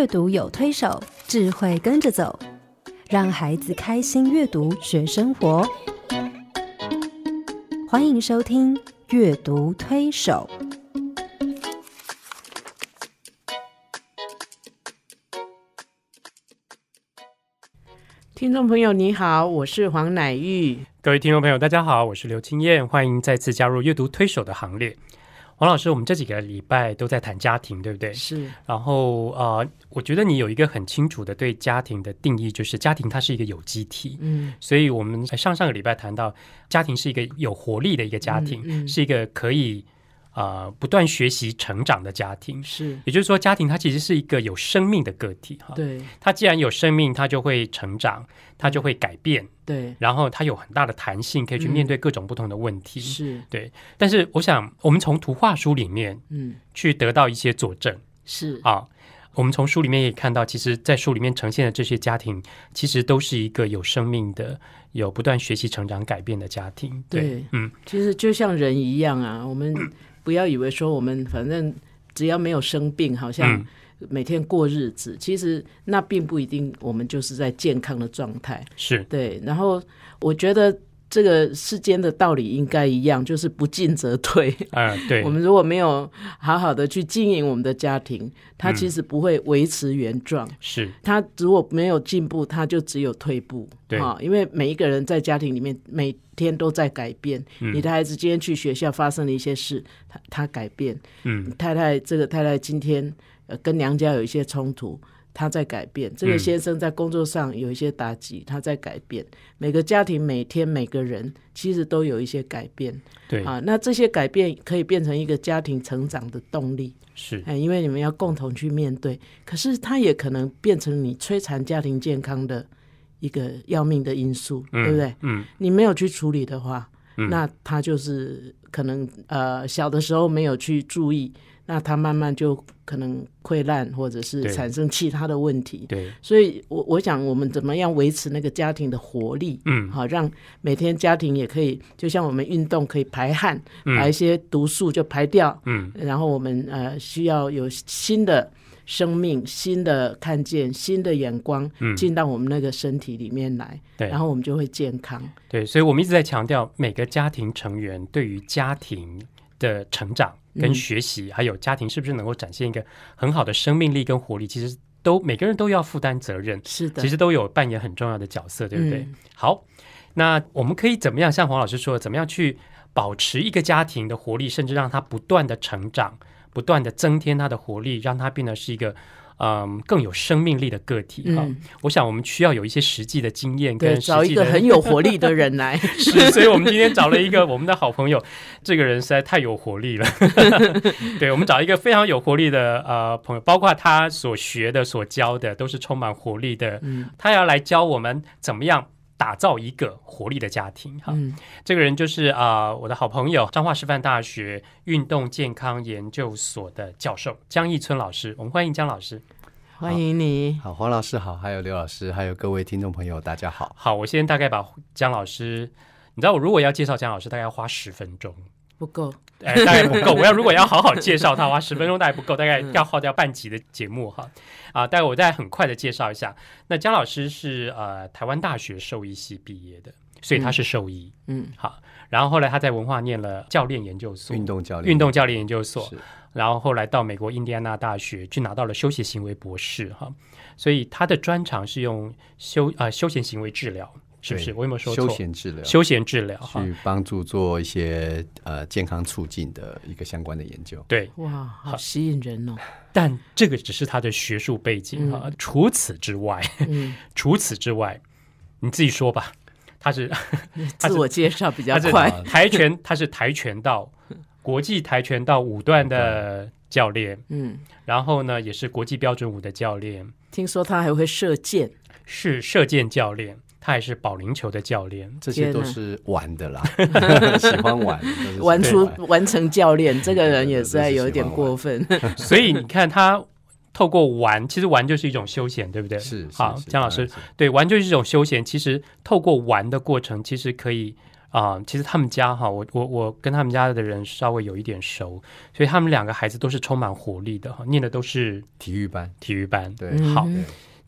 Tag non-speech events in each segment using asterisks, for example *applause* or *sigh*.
阅读有推手，智慧跟着走，让孩子开心阅读学生活。欢迎收听《阅读推手》。听众朋友，你好，我是黄乃玉。各位听众朋友，大家好，我是刘青燕，欢迎再次加入《阅读推手》的行列。王老师，我们这几个礼拜都在谈家庭，对不对？是。然后，呃，我觉得你有一个很清楚的对家庭的定义，就是家庭它是一个有机体。嗯。所以，我们上上个礼拜谈到，家庭是一个有活力的一个家庭，是一个可以。啊，不断学习成长的家庭是，也就是说，家庭它其实是一个有生命的个体哈。对，它既然有生命，它就会成长，它就会改变。对，然后它有很大的弹性，可以去面对各种不同的问题。是对，但是我想，我们从图画书里面，嗯，去得到一些佐证是啊。我们从书里面也看到，其实，在书里面呈现的这些家庭，其实都是一个有生命的、有不断学习、成长、改变的家庭。对，嗯，其实就像人一样啊，我们。不要以为说我们反正只要没有生病，好像每天过日子，其实那并不一定，我们就是在健康的状态。是对，然后我觉得。这个世间的道理应该一样，就是不进则退。哎，对，*laughs* 我们如果没有好好的去经营我们的家庭，它其实不会维持原状。是，它如果没有进步，它就只有退步。对，哈，因为每一个人在家庭里面每天都在改变。你的孩子今天去学校发生了一些事，他他改变。嗯，太太，这个太太今天跟娘家有一些冲突。他在改变，这个先生在工作上有一些打击，他在改变。每个家庭每天每个人其实都有一些改变，对啊，那这些改变可以变成一个家庭成长的动力，是，因为你们要共同去面对。可是它也可能变成你摧残家庭健康的一个要命的因素，对不对？嗯，你没有去处理的话，那他就是可能呃小的时候没有去注意。那它慢慢就可能溃烂，或者是产生其他的问题。对，所以我我想，我们怎么样维持那个家庭的活力？嗯，好，让每天家庭也可以，就像我们运动可以排汗，把一些毒素就排掉。嗯，然后我们呃需要有新的生命、新的看见、新的眼光进到我们那个身体里面来。对，然后我们就会健康。对，所以我们一直在强调每个家庭成员对于家庭的成长。跟学习还有家庭是不是能够展现一个很好的生命力跟活力？其实都每个人都要负担责任，是的，其实都有扮演很重要的角色，对不对？好，那我们可以怎么样？像黄老师说，怎么样去保持一个家庭的活力，甚至让它不断的成长，不断的增添它的活力，让它变得是一个。嗯，更有生命力的个体哈，我想我们需要有一些实际的经验跟找一个 *laughs* 很有活力的人来，*laughs* 是，所以我们今天找了一个我们的好朋友，这个人实在太有活力了，*laughs* 对，我们找一个非常有活力的呃朋友，包括他所学的、所教的都是充满活力的，他要来教我们怎么样。打造一个活力的家庭，哈，这个人就是啊，我的好朋友，彰化师范大学运动健康研究所的教授江义春老师。我们欢迎江老师，欢迎你。好，黄老师好，还有刘老师，还有各位听众朋友，大家好。好，我先大概把江老师，你知道，我如果要介绍江老师，大概要花十分钟。不够，*laughs* 哎，大概不够。*laughs* 我要如果要好好介绍他，话，十分钟大概不够，大概要耗掉半集的节目哈。啊，但我再很快的介绍一下。那姜老师是呃台湾大学兽医系毕业的，所以他是兽医，嗯，好。然后后来他在文化念了教练研究所，运动教练，运动教练研究所。然后后来到美国印第安纳大学去拿到了休闲行为博士哈，所以他的专长是用休啊休闲行为治疗。是不是？我有没有说错。休闲治疗，休闲治疗，去帮助做一些呃健康促进的一个相关的研究。对，哇，好吸引人哦！但这个只是他的学术背景啊，除此之外，*laughs* 除此之外，你自己说吧。他 *laughs* 是自我介绍比较快。*laughs* 跆拳，他是跆拳道国际跆拳道五段的教练。嗯，然后呢，也是国际标准舞的教练。听说他还会射箭，是射箭教练。他还是保龄球的教练，这些都是玩的啦，*laughs* 喜欢玩，玩出完成教练，这个人也是有点过分。所以你看他透过玩，其实玩就是一种休闲，对不对？是。好，江老师，对，玩就是一种休闲。其实透过玩的过程，其实可以啊。其实他们家哈，我我我跟他们家的人稍微有一点熟，所以他们两个孩子都是充满活力的，哈，念的都是体育班，体育班，对，好。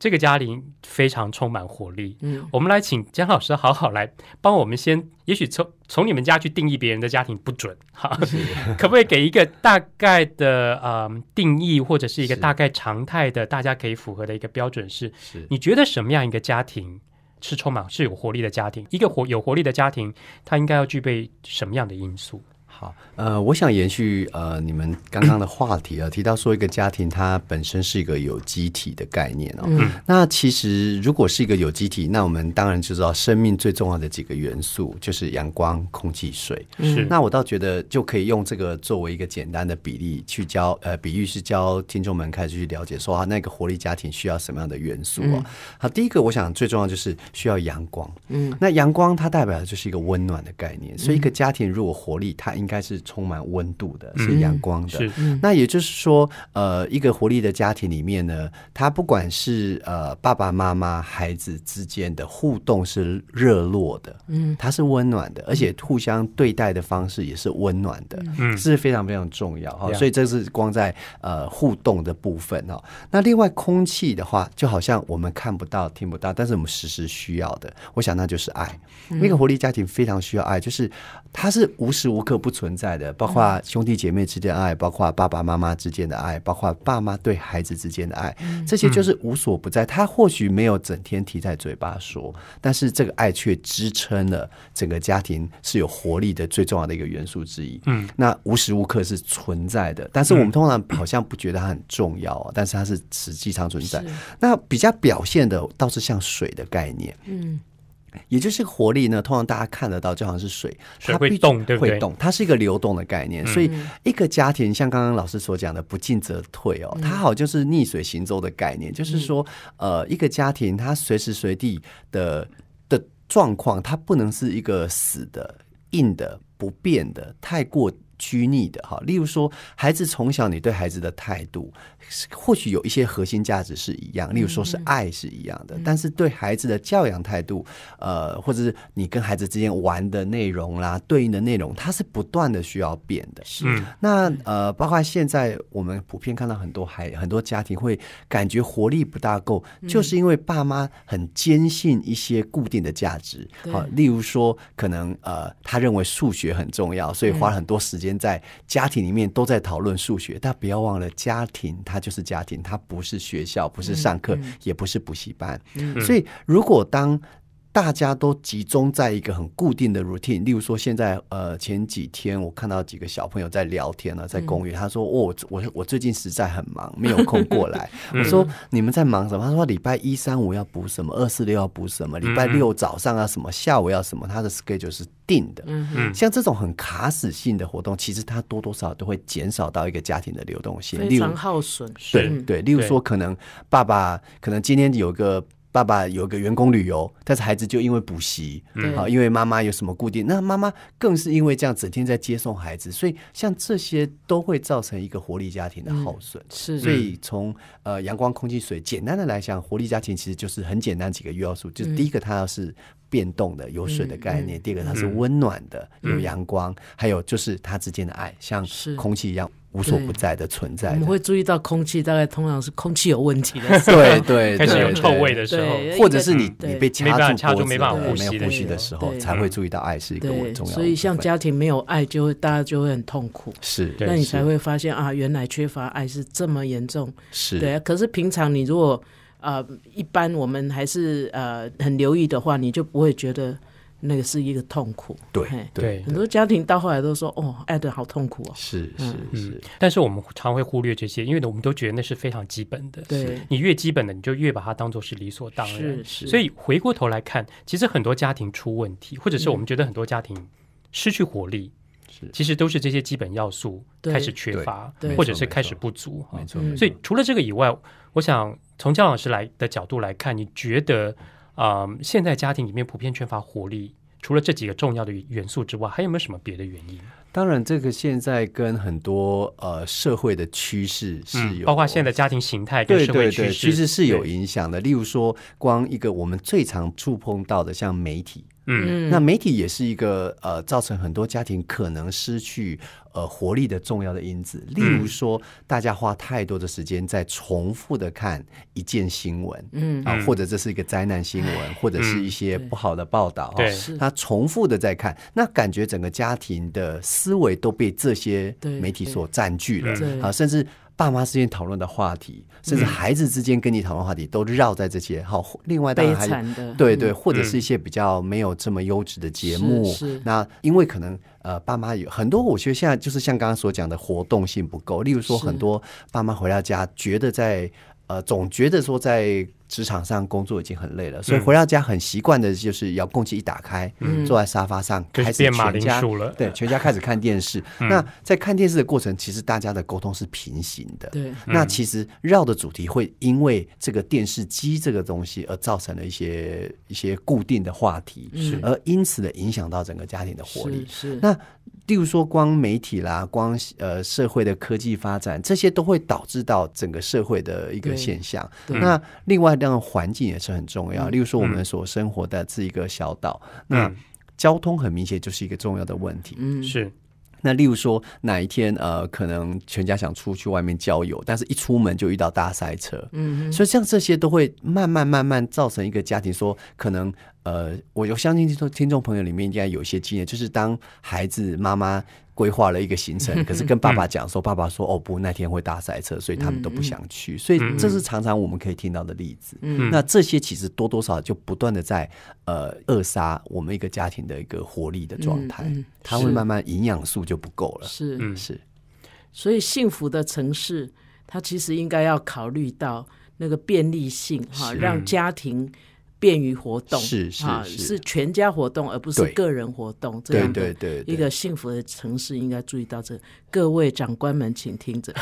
这个家庭非常充满活力。嗯，我们来请江老师好好来帮我们先，也许从从你们家去定义别人的家庭不准，哈，*laughs* 可不可以给一个大概的呃定义，或者是一个大概常态的，大家可以符合的一个标准？是，你觉得什么样一个家庭是充满是有活力的家庭？一个活有活力的家庭，它应该要具备什么样的因素？啊，呃，我想延续呃你们刚刚的话题啊，*clears throat* 提到说一个家庭它本身是一个有机体的概念哦。那其实如果是一个有机体，那我们当然就知道生命最重要的几个元素就是阳光、空气、水。是。那我倒觉得就可以用这个作为一个简单的比例去教，呃，比喻是教听众们开始去了解，说啊，那个活力家庭需要什么样的元素啊？好，第一个我想最重要就是需要阳光。嗯，那阳光它代表的就是一个温暖的概念，所以一个家庭如果活力，它应该。应该是充满温度的，是阳光的。那也就是说，呃，一个活力的家庭里面呢，他不管是呃爸爸妈妈孩子之间的互动是热络的，嗯，它是温暖的，而且互相对待的方式也是温暖的，嗯，是非常非常重要。所以这是光在呃互动的部分哦。那另外空气的话，就好像我们看不到、听不到，但是我们时时需要的，我想那就是爱。一个活力家庭非常需要爱，就是。它是无时无刻不存在的，包括兄弟姐妹之间的爱，包括爸爸妈妈之间的爱，包括爸妈对孩子之间的爱，这些就是无所不在。他或许没有整天提在嘴巴说，但是这个爱却支撑了整个家庭是有活力的最重要的一个元素之一。嗯，那无时无刻是存在的，但是我们通常好像不觉得它很重要但是它是实际上存在。那比较表现的倒是像水的概念。嗯。也就是活力呢，通常大家看得到，就好像是水，它会动，对不对？会动，它是一个流动的概念。所以一个家庭，像刚刚老师所讲的，不进则退哦，它好就是逆水行舟的概念，就是说，呃，一个家庭它随时随地的的状况，它不能是一个死的、硬的、不变的，太过。拘泥的哈，例如说，孩子从小你对孩子的态度，或许有一些核心价值是一样，例如说是爱是一样的，但是对孩子的教养态度，呃，或者是你跟孩子之间玩的内容啦，对应的内容，它是不断的需要变的。是，那呃，包括现在我们普遍看到很多孩很多家庭会感觉活力不大够，就是因为爸妈很坚信一些固定的价值，好，例如说，可能呃，他认为数学很重要，所以花很多时间。在家庭里面都在讨论数学，但不要忘了，家庭它就是家庭，它不是学校，不是上课，也不是补习班。所以，如果当大家都集中在一个很固定的 routine，例如说，现在呃前几天我看到几个小朋友在聊天呢，在公寓，他说：“哦，我我最近实在很忙，没有空过来。*laughs* ”我说：“你们在忙什么？”他说：“礼拜一、三、五要补什么，二、四、六要补什么，礼拜六早上啊什么，下午要什么。”他的 schedule 是定的，像这种很卡死性的活动，其实它多多少少都会减少到一个家庭的流动性，非常耗损。对对，例如说，可能爸爸可能今天有个。爸爸有个员工旅游，但是孩子就因为补习，好，因为妈妈有什么固定，那妈妈更是因为这样整天在接送孩子，所以像这些都会造成一个活力家庭的耗损。是，所以从呃阳光空气水简单的来讲，活力家庭其实就是很简单几个要素，就是第一个，它要是。变动的有水的概念，第二个它是温暖的，有阳光，还有就是它之间的爱，像空气一样无所不在的存在。我们会注意到空气，大概通常是空气有问题，*laughs* 对对对，开始有臭味的时候，或者是你你被掐住，掐住没办法呼吸的时候，才会注意到爱是一个重要所以像家庭没有爱，就会大家就会很痛苦。是，那你才会发现啊，原来缺乏爱是这么严重。是对，可是平常你如果。啊，一般我们还是呃很留意的话，你就不会觉得那个是一个痛苦。对对，很多家庭到后来都说：“哦，爱的好痛苦哦。”是是是，但是我们常会忽略这些，因为我们都觉得那是非常基本的。对，你越基本的，你就越把它当做是理所当然。是是。所以回过头来看，其实很多家庭出问题，或者是我们觉得很多家庭失去活力。其实都是这些基本要素开始缺乏，或者是开始不足。没错。所以除了这个以外，我想从姜老师来的角度来看，你觉得啊，现在家庭里面普遍缺乏活力，除了这几个重要的元素之外，还有没有什么别的原因？当然，这个现在跟很多呃社会的趋势是有，包括现在家庭形态跟社会趋势是有影响的。例如说，光一个我们最常触碰到的，像媒体。嗯，那媒体也是一个呃，造成很多家庭可能失去呃活力的重要的因子。例如说，大家花太多的时间在重复的看一件新闻，嗯，啊，或者这是一个灾难新闻，或者是一些不好的报道，对，他重复的在看，那感觉整个家庭的思维都被这些媒体所占据了，啊，甚至。爸妈之间讨论的话题，甚至孩子之间跟你讨论话题，都绕在这些。好，另外当然还对对，或者是一些比较没有这么优质的节目。那因为可能呃，爸妈有很多，我觉得现在就是像刚刚所讲的活动性不够。例如说，很多爸妈回到家觉得在呃，总觉得说在。职场上工作已经很累了，所以回到家很习惯的就是遥控器一打开，坐在沙发上开始全家对全家开始看电视。*laughs* 那在看电视的过程，其实大家的沟通是平行的。对，那其实绕的主题会因为这个电视机这个东西而造成了一些一些固定的话题，而因此的影响到整个家庭的活力。是那。例如说，光媒体啦，光呃社会的科技发展，这些都会导致到整个社会的一个现象。那另外，当然环境也是很重要。例如说，我们所生活的这一个小岛，那交通很明显就是一个重要的问题。是。那例如说，哪一天呃，可能全家想出去外面郊游，但是一出门就遇到大塞车。嗯。所以，像这些都会慢慢慢慢造成一个家庭说可能。呃，我就相信，说听众朋友里面应该有一些经验，就是当孩子妈妈规划了一个行程，可是跟爸爸讲说，爸爸说哦不，那天会大赛车，所以他们都不想去。所以这是常常我们可以听到的例子。那这些其实多多少少就不断的在呃扼杀我们一个家庭的一个活力的状态，它会慢慢营养素就不够了。是是，所以幸福的城市，它其实应该要考虑到那个便利性哈，让家庭。便于活动是是是，是全家活动，而不是个人活动。对对对，一个幸福的城市应该注意到这。各位长官们，请听着。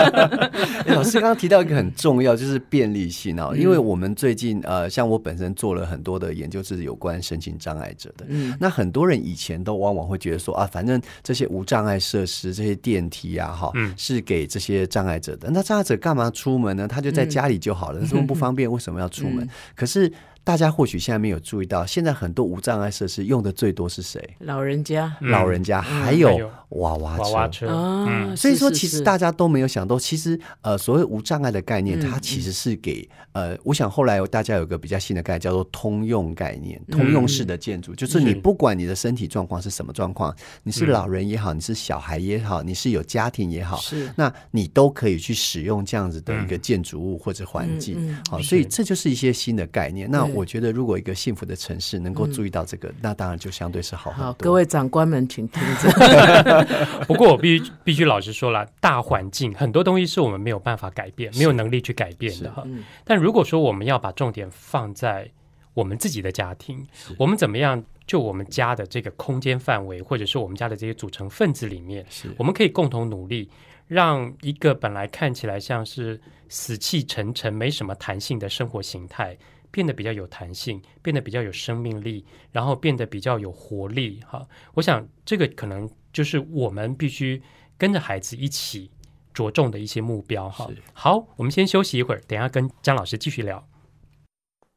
*laughs* 老师刚刚提到一个很重要，就是便利性哦。因为我们最近呃，像我本身做了很多的研究，是有关申请障碍者的。嗯。那很多人以前都往往会觉得说啊，反正这些无障碍设施、这些电梯啊，哈，是给这些障碍者的。那障碍者干嘛出门呢？他就在家里就好了，这么不方便，*laughs* 为什么要出门？可是。Titel 大家或许现在没有注意到，现在很多无障碍设施用的最多是谁？老人家，老人家，还有娃娃娃娃车啊！所以说，其实大家都没有想到，其实呃，所谓无障碍的概念，它其实是给呃，我想后来大家有个比较新的概念，叫做通用概念，通用式的建筑，就是你不管你的身体状况是什么状况，你是老人也好，你是小孩也好，你是有家庭也好，那你都可以去使用这样子的一个建筑物或者环境。好，所以这就是一些新的概念。那我觉得，如果一个幸福的城市能够注意到这个，那当然就相对是好。好，各位长官们，请听着。*laughs* 不过我必须必须老实说了，大环境很多东西是我们没有办法改变、没有能力去改变的。但如果说我们要把重点放在我们自己的家庭，我们怎么样？就我们家的这个空间范围，或者是我们家的这些组成分子里面，我们可以共同努力，让一个本来看起来像是死气沉沉、没什么弹性的生活形态。变得比较有弹性，变得比较有生命力，然后变得比较有活力。哈，我想这个可能就是我们必须跟着孩子一起着重的一些目标。哈，好，我们先休息一会儿，等下跟张老师继续聊。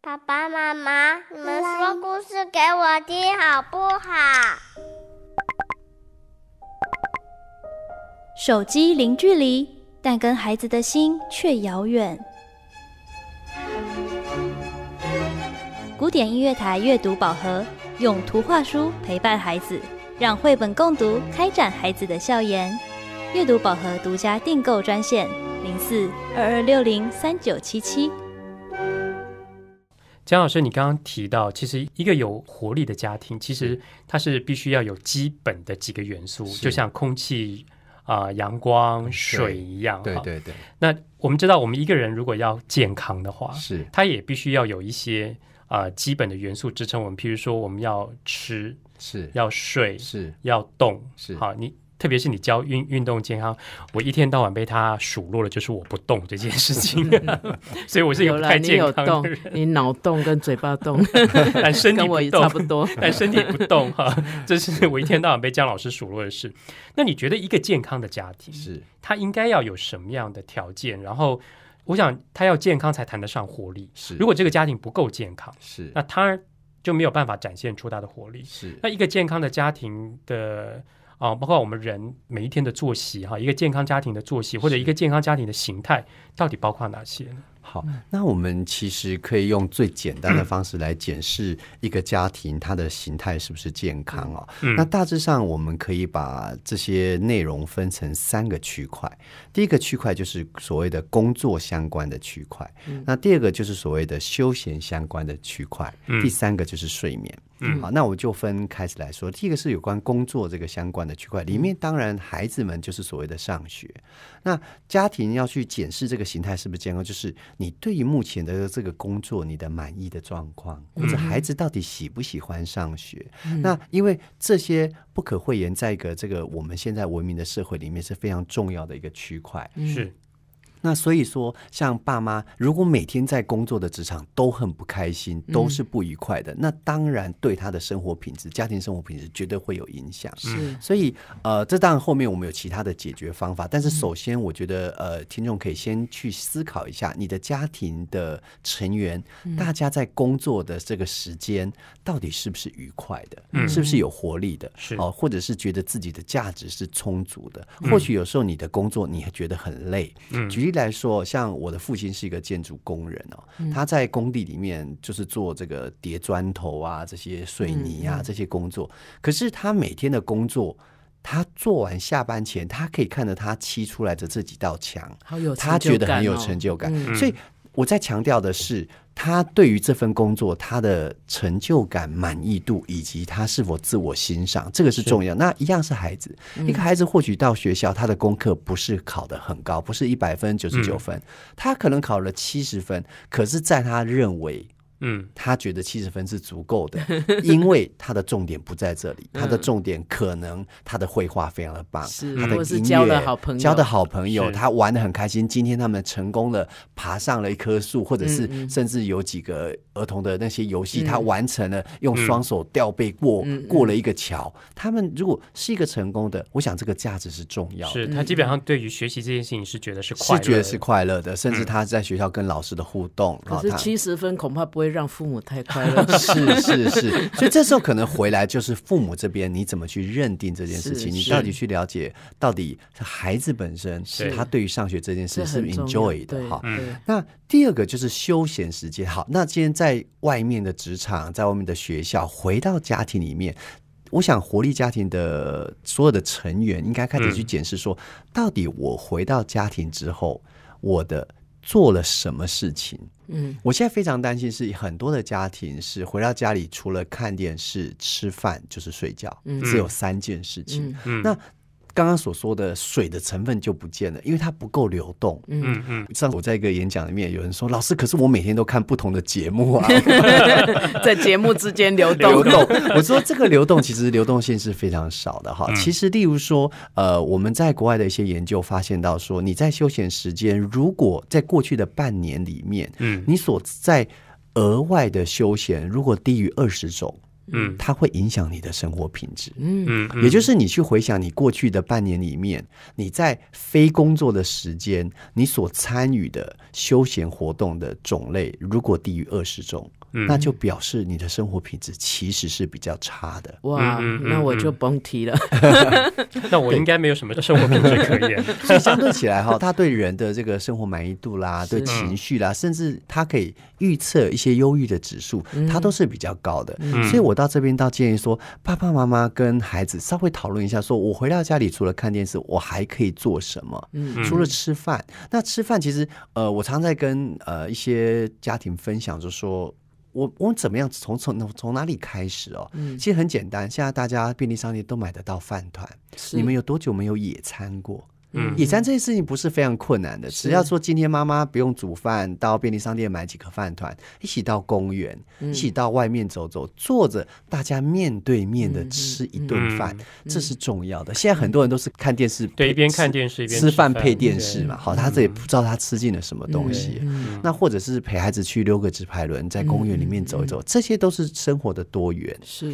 爸爸妈妈，你们说故事给我听好不好？手机零距离，但跟孩子的心却遥远。古典音乐台阅读宝盒，用图画书陪伴孩子，让绘本共读开展孩子的笑颜。阅读宝盒独家订购专线：零四二二六零三九七七。江老师，你刚刚提到，其实一个有活力的家庭，其实它是必须要有基本的几个元素，就像空气、啊阳光、水一样。对对对。那我们知道，我们一个人如果要健康的话，是，他也必须要有一些。啊，基本的元素支撑我们，譬如说我们要吃是，要睡是，要动是。好，你特别是你教运运动健康，我一天到晚被他数落了，就是我不动这件事情。*laughs* 所以我是有太健康，你脑动跟嘴巴动，*laughs* 但身体也差不多，但身体不动哈，这是我一天到晚被姜老师数落的事。那你觉得一个健康的家庭是，他应该要有什么样的条件？然后。我想，他要健康才谈得上活力。是，如果这个家庭不够健康，是，那他就没有办法展现出他的活力。是，那一个健康的家庭的啊，包括我们人每一天的作息哈，一个健康家庭的作息，或者一个健康家庭的形态，到底包括哪些呢？好，那我们其实可以用最简单的方式来检视一个家庭它的形态是不是健康哦。那大致上我们可以把这些内容分成三个区块。第一个区块就是所谓的工作相关的区块，那第二个就是所谓的休闲相关的区块，第三个就是睡眠。好，那我就分开始来说，第一个是有关工作这个相关的区块，里面当然孩子们就是所谓的上学。那家庭要去检视这个形态是不是健康，就是。你对于目前的这个工作，你的满意的状况，或者孩子到底喜不喜欢上学？那因为这些不可讳言，在一个这个我们现在文明的社会里面是非常重要的一个区块。是。那所以说，像爸妈如果每天在工作的职场都很不开心，都是不愉快的，那当然对他的生活品质、家庭生活品质绝对会有影响。所以，呃，这当然后面我们有其他的解决方法，但是首先我觉得，呃，听众可以先去思考一下，你的家庭的成员，大家在工作的这个时间到底是不是愉快的，嗯、是不是有活力的，是哦，或者是觉得自己的价值是充足的？或许有时候你的工作你还觉得很累，举。来说，像我的父亲是一个建筑工人哦，他在工地里面就是做这个叠砖头啊，这些水泥啊这些工作。可是他每天的工作，他做完下班前，他可以看着他砌出来的这几道墙，他觉得很有成就感，所以。我在强调的是，他对于这份工作他的成就感、满意度，以及他是否自我欣赏，这个是重要。那一样是孩子，一个孩子或许到学校，他的功课不是考得很高，不是一百分、九十九分，他可能考了七十分，可是在他认为。嗯，他觉得七十分是足够的，*laughs* 因为他的重点不在这里，他的重点可能他的绘画非常的棒，他的音乐交的好朋友，他玩的很开心。今天他们成功的爬上了一棵树，或者是甚至有几个儿童的那些游戏，他完成了用双手吊背过过了一个桥。他们如果是一个成功的，我想这个价值是重要的。是他基本上对于学习这件事情是觉得是快乐，是快乐的，甚至他在学校跟老师的互动。可是七十分恐怕不会。让父母太快乐 *laughs* 是是是，所以这时候可能回来就是父母这边，你怎么去认定这件事情？你到底去了解到底孩子本身，他对于上学这件事是 enjoy 的哈。那第二个就是休闲时间，好，那今天在外面的职场，在外面的学校，回到家庭里面，我想活力家庭的所有的成员应该开始去检视说，到底我回到家庭之后，我的。做了什么事情？嗯，我现在非常担心，是很多的家庭是回到家里，除了看电视、吃饭就是睡觉，嗯，只有三件事情。嗯嗯。那。刚刚所说的水的成分就不见了，因为它不够流动。嗯嗯，上次我在一个演讲里面，有人说：“老师，可是我每天都看不同的节目啊，*laughs* *laughs* 在节目之间流动。”流动。我说：“这个流动其实流动性是非常少的哈。其实，例如说，呃，我们在国外的一些研究发现到说，你在休闲时间，如果在过去的半年里面，嗯，你所在额外的休闲如果低于二十种。”嗯，它会影响你的生活品质。嗯嗯，也就是你去回想你过去的半年里面，你在非工作的时间，你所参与的休闲活动的种类，如果低于二十种。那就表示你的生活品质其实是比较差的。哇，那我就甭提了。*laughs* 那我应该没有什么生活品质可言。*laughs* 所以相对起来哈，他对人的这个生活满意度啦，对情绪啦，甚至他可以预测一些忧郁的指数，他都是比较高的。所以我到这边倒建议说，爸爸妈妈跟孩子稍微讨论一下，说我回到家里除了看电视，我还可以做什么？除了吃饭，那吃饭其实呃，我常在跟呃一些家庭分享就说。我我怎么样？从从从哪里开始哦？其实很简单，现在大家便利商店都买得到饭团。你们有多久没有野餐过？野餐这些事情不是非常困难的，只要说今天妈妈不用煮饭，到便利商店买几颗饭团，一起到公园，一起到外面走走，坐着大家面对面的吃一顿饭，这是重要的。现在很多人都是看电视，对，一边看电视一边吃饭配电视嘛，好，他这也不知道他吃进了什么东西。那或者是陪孩子去溜个直排轮，在公园里面走一走，这些都是生活的多元。是，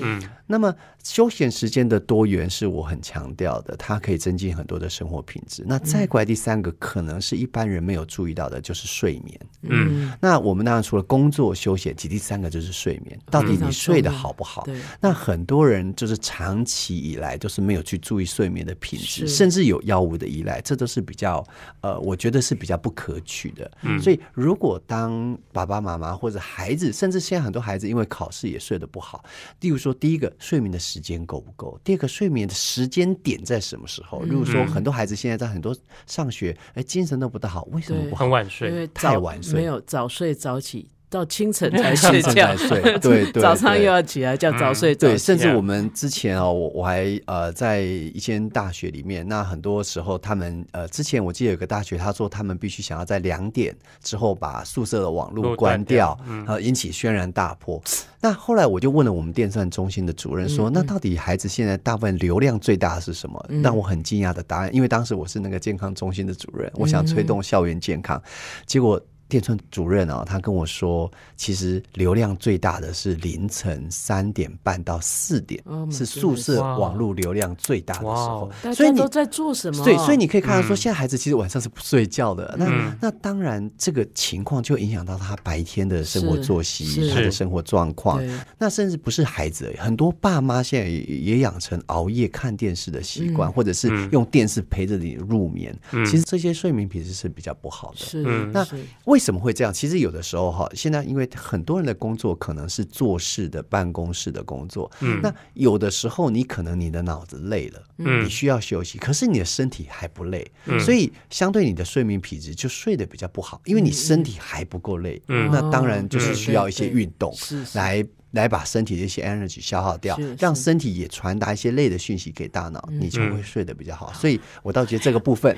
那么休闲时间的多元是我很强调的，它可以增进很多的生活品。那再过来第三个可能是一般人没有注意到的，就是睡眠。嗯，那我们当然除了工作、休闲，其第三个就是睡眠。到底你睡得好不好？那很多人就是长期以来都是没有去注意睡眠的品质，甚至有药物的依赖，这都是比较呃，我觉得是比较不可取的。所以，如果当爸爸妈妈或者孩子，甚至现在很多孩子因为考试也睡得不好，例如说，第一个睡眠的时间够不够？第二个睡眠的时间点在什么时候？如果说很多孩子现在现在很多上学，哎，精神都不大好，为什么？很晚睡，因为太晚睡，没有早睡早起。到清晨 *laughs* 才睡觉，*laughs* 对对，早上又要起来叫早睡，对。甚至我们之前哦，我我还呃在一间大学里面，那很多时候他们呃之前我记得有个大学，他说他们必须想要在两点之后把宿舍的网络关掉，然后引起轩然大波。那后来我就问了我们电算中心的主任说，那到底孩子现在大部分流量最大的是什么？让我很惊讶的答案，因为当时我是那个健康中心的主任，我想推动校园健康，结果。电村主任啊，他跟我说，其实流量最大的是凌晨三点半到四点，是宿舍网络流量最大的时候。所以你都在做什么？对，所以你可以看到说，现在孩子其实晚上是不睡觉的。那那当然，这个情况就影响到他白天的生活作息，他的生活状况。那甚至不是孩子，很多爸妈现在也养成熬夜看电视的习惯，或者是用电视陪着你入眠。其实这些睡眠品质是比较不好的。那为为什么会这样？其实有的时候哈，现在因为很多人的工作可能是做事的办公室的工作，嗯，那有的时候你可能你的脑子累了，嗯，你需要休息，可是你的身体还不累，所以相对你的睡眠品质就睡得比较不好，因为你身体还不够累。嗯，那当然就是需要一些运动来。来把身体的一些 energy 消耗掉，让身体也传达一些累的讯息给大脑，你就会睡得比较好。所以我倒觉得这个部分，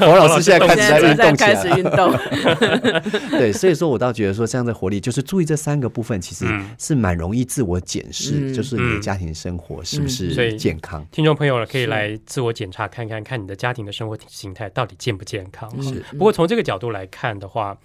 王 *laughs* *laughs* 老师现在开始运动起来。*laughs* 对，所以说我倒觉得说这样的活力，就是注意这三个部分，其实是蛮容易自我检视，就是你的家庭生活是不是健康。听众朋友了，可以来自我检查看看，看你的家庭的生活形态到底健不健康。是。不过从这个角度来看的话。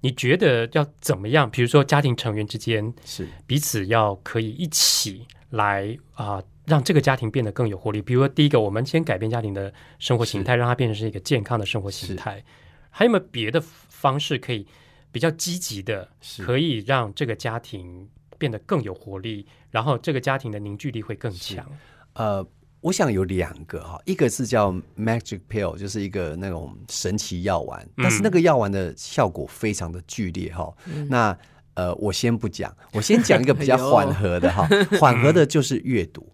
你觉得要怎么样？比如说，家庭成员之间是彼此要可以一起来啊，让这个家庭变得更有活力。比如说，第一个，我们先改变家庭的生活形态，让它变成是一个健康的生活形态。还有没有别的方式可以比较积极的，可以让这个家庭变得更有活力，然后这个家庭的凝聚力会更强？呃。我想有两个哈，一个是叫 Magic Pill，就是一个那种神奇药丸，但是那个药丸的效果非常的剧烈哈。那呃，我先不讲，我先讲一个比较 *laughs* 缓和的哈，*laughs* 缓和的就是阅读。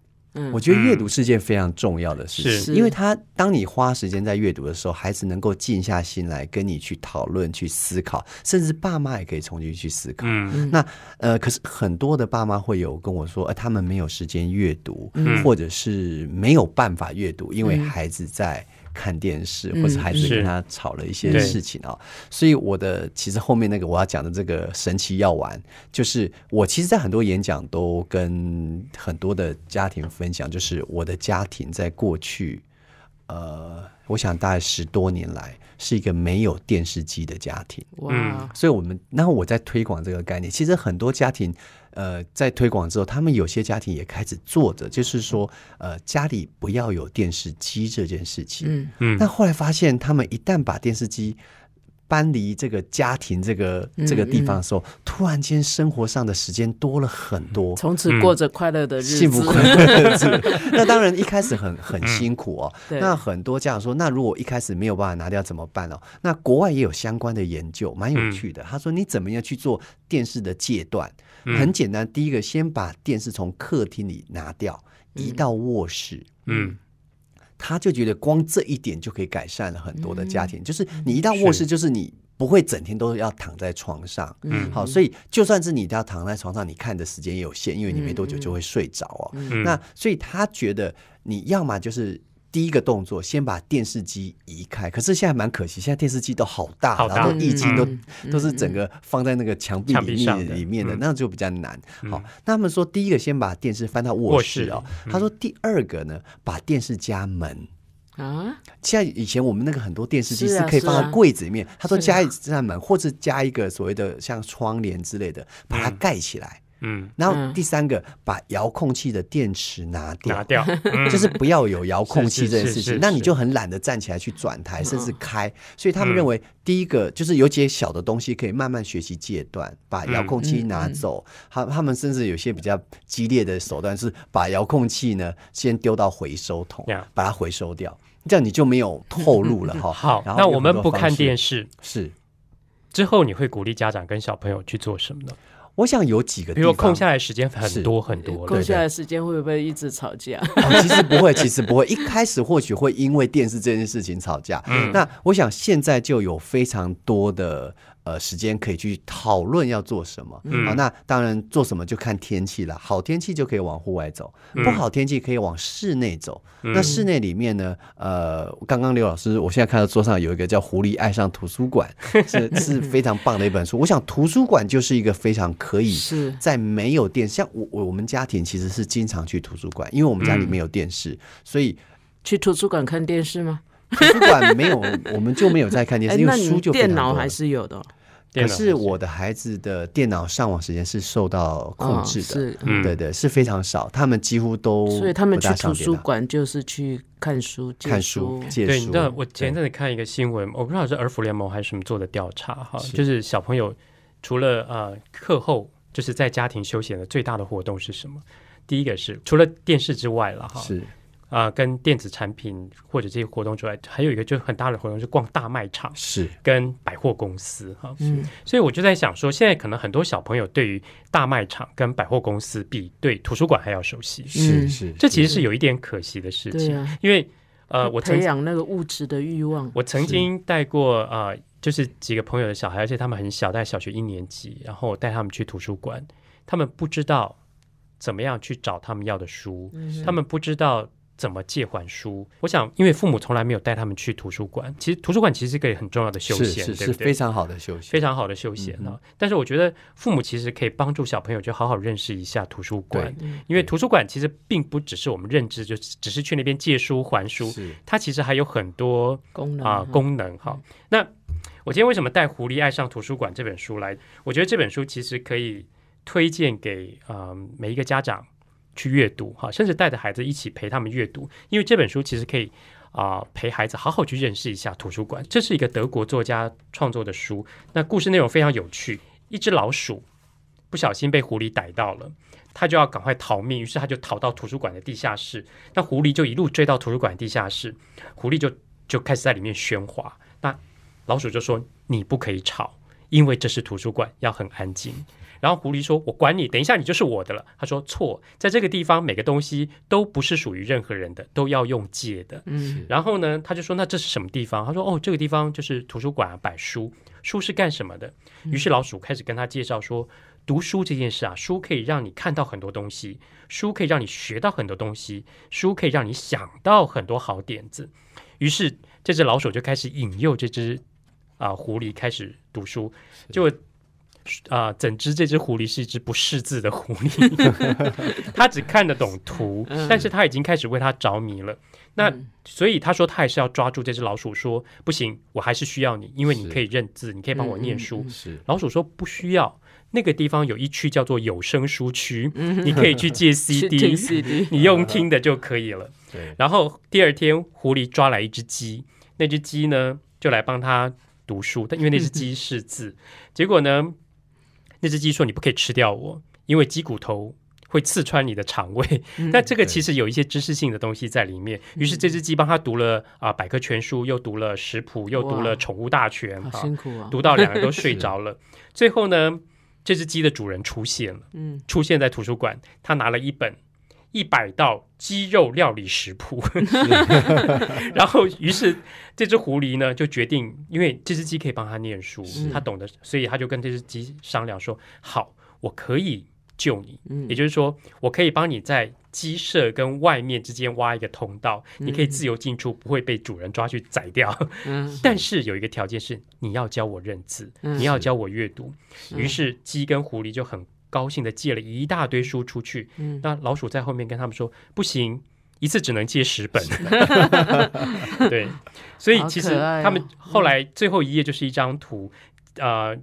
我觉得阅读是件非常重要的事情，因为他当你花时间在阅读的时候，孩子能够静下心来跟你去讨论、去思考，甚至爸妈也可以重新去思考。那呃，可是很多的爸妈会有跟我说，呃，他们没有时间阅读，或者是没有办法阅读，因为孩子在。看电视或者孩子跟他吵了一些事情哦，所以我的其实后面那个我要讲的这个神奇药丸，就是我其实在很多演讲都跟很多的家庭分享，就是我的家庭在过去，呃。我想大概十多年来是一个没有电视机的家庭，哇！所以，我们那我在推广这个概念，其实很多家庭，呃，在推广之后，他们有些家庭也开始做着，就是说，呃，家里不要有电视机这件事情。嗯嗯。那后来发现，他们一旦把电视机，搬离这个家庭，这个这个地方的时候，突然间生活上的时间多了很多，从此过着快乐的日子。幸福快的日子。*laughs* 那当然一开始很很辛苦哦。那很多家长说，那如果一开始没有办法拿掉怎么办哦？那国外也有相关的研究，蛮有趣的。他说，你怎么样去做电视的戒断？很简单，第一个先把电视从客厅里拿掉，移到卧室。嗯。他就觉得光这一点就可以改善了很多的家庭，就是你一到卧室，就是你不会整天都要躺在床上，嗯，好，所以就算是你要躺在床上，你看的时间也有限，因为你没多久就会睡着哦。那所以他觉得你要么就是。第一个动作，先把电视机移开。可是现在蛮可惜，现在电视机都好大，然后液晶都都是整个放在那个墙壁里面里面的，那样就比较难。好，他们说第一个先把电视翻到卧室哦。他说第二个呢，把电视加门啊。像以前我们那个很多电视机是可以放到柜子里面。他说加一扇门，或者加一个所谓的像窗帘之类的，把它盖起来。嗯，然后第三个，把遥控器的电池拿掉，拿掉，*laughs* 就是不要有遥控器这件事情。那你就很懒得站起来去转台，甚至开。所以他们认为，第一个就是有些小的东西可以慢慢学习戒断，把遥控器拿走。他他们甚至有些比较激烈的手段是把遥控器呢先丢到回收桶，把它回收掉，这样你就没有透露了哈。好，那我们不看电视是之后，你会鼓励家长跟小朋友去做什么呢？我想有几个，比如空下来时间很多很多，空下来时间会不会一直吵架？其实不会，*laughs* 其实不会。一开始或许会因为电视这件事情吵架，那我想现在就有非常多的。呃，时间可以去讨论要做什么啊？那当然，做什么就看天气了。好天气就可以往户外走，不好天气可以往室内走。那室内里面呢？呃，刚刚刘老师，我现在看到桌上有一个叫《狐狸爱上图书馆》，*laughs* 是是非常棒的一本书。我想，图书馆就是一个非常可以是在没有电，像我我我们家庭其实是经常去图书馆，因为我们家里面有电视，所以去图书馆看电视吗？图书馆没有，我们就没有在看电视，*laughs* 因为书就电脑还是有的。可是我的孩子的电脑上网时间是受到控制的，对对，是非常少，他们几乎都。所以他们去图书馆就是去看书、看书、借书。对，你知道我前阵子看一个新闻，我不知道是儿福联盟还是什么做的调查哈，就是小朋友除了呃课后就是在家庭休闲的最大的活动是什么？第一个是除了电视之外了哈。是。啊，跟电子产品或者这些活动之外，还有一个就很大的活动，是逛大卖场，是跟百货公司哈。嗯，所以我就在想说，现在可能很多小朋友对于大卖场跟百货公司比对图书馆还要熟悉，是是，这其实是有一点可惜的事情。因为呃，我培养那个物质的欲望，我曾经带过啊，就是几个朋友的小孩，而且他们很小，在小学一年级，然后我带他们去图书馆，他们不知道怎么样去找他们要的书，他们不知道。怎么借还书？我想，因为父母从来没有带他们去图书馆。其实，图书馆其实是一个很重要的休闲，是是非常好的休闲，非常好的休闲呢。但是，我觉得父母其实可以帮助小朋友就好好认识一下图书馆。因为图书馆其实并不只是我们认知，就只是去那边借书还书，它其实还有很多功能啊功能哈。那我今天为什么带《狐狸爱上图书馆》这本书来？我觉得这本书其实可以推荐给啊每一个家长。去阅读哈，甚至带着孩子一起陪他们阅读，因为这本书其实可以啊陪孩子好好去认识一下图书馆。这是一个德国作家创作的书，那故事内容非常有趣。一只老鼠不小心被狐狸逮到了，它就要赶快逃命，于是它就逃到图书馆的地下室。那狐狸就一路追到图书馆地下室，狐狸就就开始在里面喧哗。那老鼠就说：“你不可以吵，因为这是图书馆，要很安静。”然后狐狸说：“我管你，等一下你就是我的了。”他说：“错，在这个地方每个东西都不是属于任何人的，都要用借的。”嗯。然后呢，他就说：“那这是什么地方？”他说：“哦，这个地方就是图书馆啊，摆书。书是干什么的？”于是老鼠开始跟他介绍说：“读书这件事啊，书可以让你看到很多东西，书可以让你学到很多东西，书可以让你想到很多好点子。”于是这只老鼠就开始引诱这只啊狐狸开始读书，就。啊！整只这只狐狸是一只不识字的狐狸，*laughs* 它只看得懂图，但是他已经开始为它着迷了。那所以他说他还是要抓住这只老鼠，说不行，我还是需要你，因为你可以认字，你可以帮我念书。老鼠说不需要，那个地方有一区叫做有声书区，你可以去借 *laughs* CD，*laughs* 你用听的就可以了。然后第二天，狐狸抓来一只鸡，那只鸡呢就来帮他读书，但因为那只鸡识字，结果呢？这只鸡说：“你不可以吃掉我，因为鸡骨头会刺穿你的肠胃。”那这个其实有一些知识性的东西在里面。于是这只鸡帮他读了啊百科全书，又读了食谱，又读了宠物大全，好辛苦啊！读到两个都睡着了。*laughs* 最后呢，这只鸡的主人出现了，嗯，出现在图书馆，他拿了一本。一百道鸡肉料理食谱，*laughs* 然后于是这只狐狸呢就决定，因为这只鸡可以帮他念书，他懂得，所以他就跟这只鸡商量说：“好，我可以救你，也就是说我可以帮你在鸡舍跟外面之间挖一个通道，你可以自由进出，不会被主人抓去宰掉。嗯，*laughs* 但是有一个条件是，你要教我认字，你要教我阅读。于是鸡跟狐狸就很。”高兴的借了一大堆书出去，那老鼠在后面跟他们说：“不行，一次只能借十本。*laughs* ” *laughs* 对，所以其实他们后来最后一页就是一张图，啊，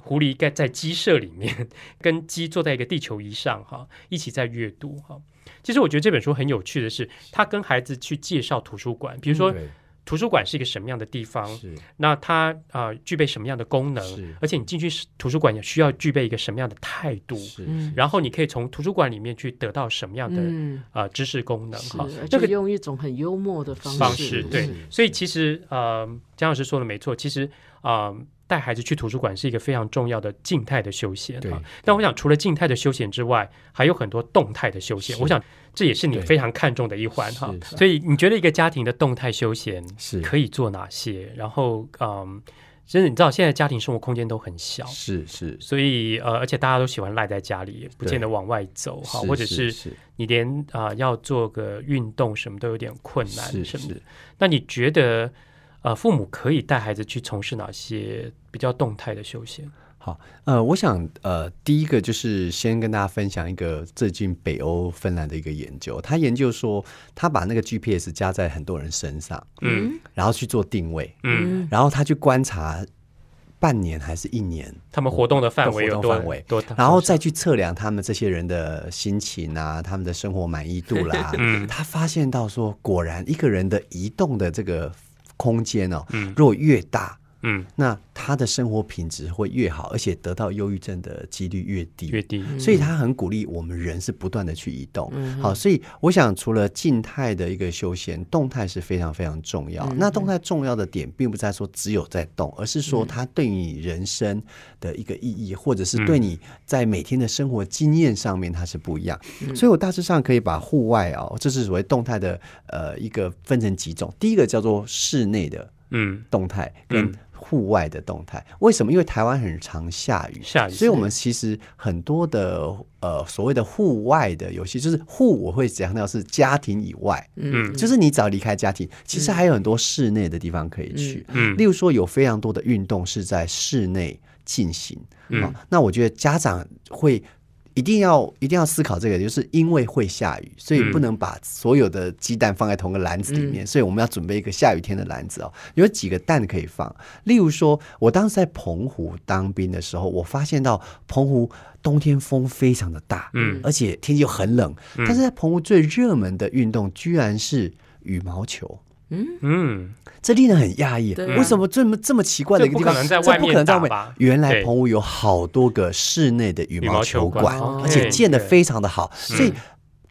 狐狸在在鸡舍里面 *laughs* 跟鸡坐在一个地球仪上，哈，一起在阅读，哈。其实我觉得这本书很有趣的是，他跟孩子去介绍图书馆，比如说。图书馆是一个什么样的地方？那它啊具备什么样的功能？而且你进去图书馆也需要具备一个什么样的态度？然后你可以从图书馆里面去得到什么样的啊知识功能？哈，这个用一种很幽默的方式，对。所以其实呃，江老师说的没错，其实啊。带孩子去图书馆是一个非常重要的静态的休闲哈，但我想除了静态的休闲之外，还有很多动态的休闲。我想这也是你非常看重的一环哈。所以你觉得一个家庭的动态休闲是可以做哪些？然后嗯，其实你知道现在家庭生活空间都很小，是是，所以呃，而且大家都喜欢赖在家里，不见得往外走哈，或者是你连啊要做个运动什么都有点困难什么是？那你觉得？呃，父母可以带孩子去从事哪些比较动态的休闲？好，呃，我想，呃，第一个就是先跟大家分享一个最近北欧芬兰的一个研究。他研究说，他把那个 GPS 加在很多人身上，嗯，然后去做定位，嗯，然后他去观察半年还是一年，他们活动的范围有多大，然后再去测量他们这些人的心情啊，他们的生活满意度啦，*laughs* 嗯，他发现到说，果然一个人的移动的这个。空间呢？如果越大。嗯，那他的生活品质会越好，而且得到忧郁症的几率越低，越低。所以，他很鼓励我们人是不断的去移动。好，所以我想，除了静态的一个休闲，动态是非常非常重要。那动态重要的点，并不在说只有在动，而是说它对你人生的一个意义，或者是对你在每天的生活经验上面，它是不一样。所以我大致上可以把户外啊，这是所谓动态的，呃，一个分成几种。第一个叫做室内的，嗯，动态跟。户外的动态，为什么？因为台湾很常下雨，下雨，所以我们其实很多的呃所谓的户外的游戏，就是户我会强调是家庭以外，嗯，就是你只要离开家庭，其实还有很多室内的地方可以去，嗯，例如说有非常多的运动是在室内进行，嗯，那我觉得家长会。一定要一定要思考这个，就是因为会下雨，所以不能把所有的鸡蛋放在同个篮子里面，所以我们要准备一个下雨天的篮子哦，有几个蛋可以放。例如说，我当时在澎湖当兵的时候，我发现到澎湖冬天风非常的大，嗯，而且天气又很冷，但是在澎湖最热门的运动，居然是羽毛球。嗯嗯，这令人很讶异。为什么这么这么奇怪的一个地方？这不可能在外面。原来澎湖有好多个室内的羽毛球馆，而且建的非常的好。所以，